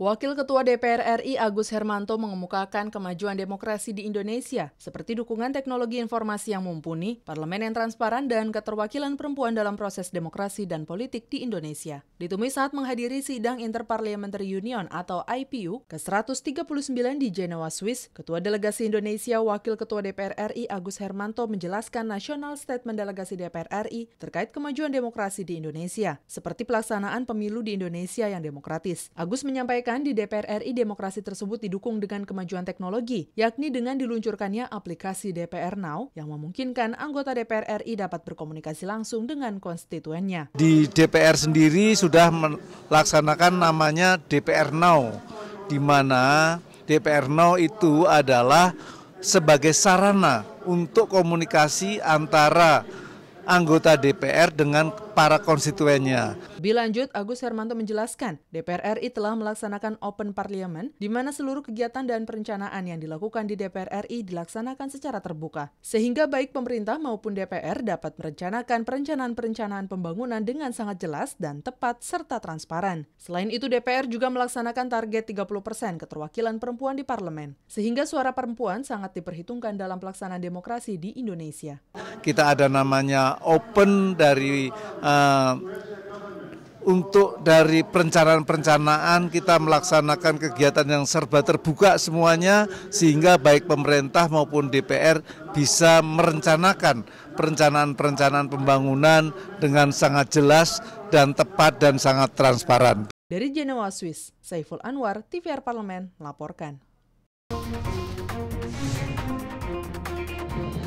Wakil Ketua DPR RI Agus Hermanto mengemukakan kemajuan demokrasi di Indonesia, seperti dukungan teknologi informasi yang mumpuni, parlemen yang transparan, dan keterwakilan perempuan dalam proses demokrasi dan politik di Indonesia. Ditumis saat menghadiri sidang Interparliamentary Union atau IPU ke-139 di Jenewa, Swiss, Ketua Delegasi Indonesia Wakil Ketua DPR RI Agus Hermanto menjelaskan National Statement Delegasi DPR RI terkait kemajuan demokrasi di Indonesia, seperti pelaksanaan pemilu di Indonesia yang demokratis. Agus menyampaikan Bahkan di DPR RI demokrasi tersebut didukung dengan kemajuan teknologi, yakni dengan diluncurkannya aplikasi DPR Now yang memungkinkan anggota DPR RI dapat berkomunikasi langsung dengan konstituennya. Di DPR sendiri sudah melaksanakan namanya DPR Now, di mana DPR Now itu adalah sebagai sarana untuk komunikasi antara anggota DPR dengan para konstituennya. Lebih lanjut, Agus Hermanto menjelaskan, DPR RI telah melaksanakan open parliament di mana seluruh kegiatan dan perencanaan yang dilakukan di DPR RI dilaksanakan secara terbuka, sehingga baik pemerintah maupun DPR dapat merencanakan perencanaan-perencanaan pembangunan dengan sangat jelas dan tepat serta transparan. Selain itu, DPR juga melaksanakan target 30% keterwakilan perempuan di parlemen, sehingga suara perempuan sangat diperhitungkan dalam pelaksanaan demokrasi di Indonesia. Kita ada namanya open dari uh, Eh, untuk dari perencanaan-perencanaan kita melaksanakan kegiatan yang serba terbuka semuanya sehingga baik pemerintah maupun DPR bisa merencanakan perencanaan-perencanaan pembangunan dengan sangat jelas dan tepat dan sangat transparan. Dari Jenewa, Swiss, Saiful Anwar, TVR Parlemen, laporkan.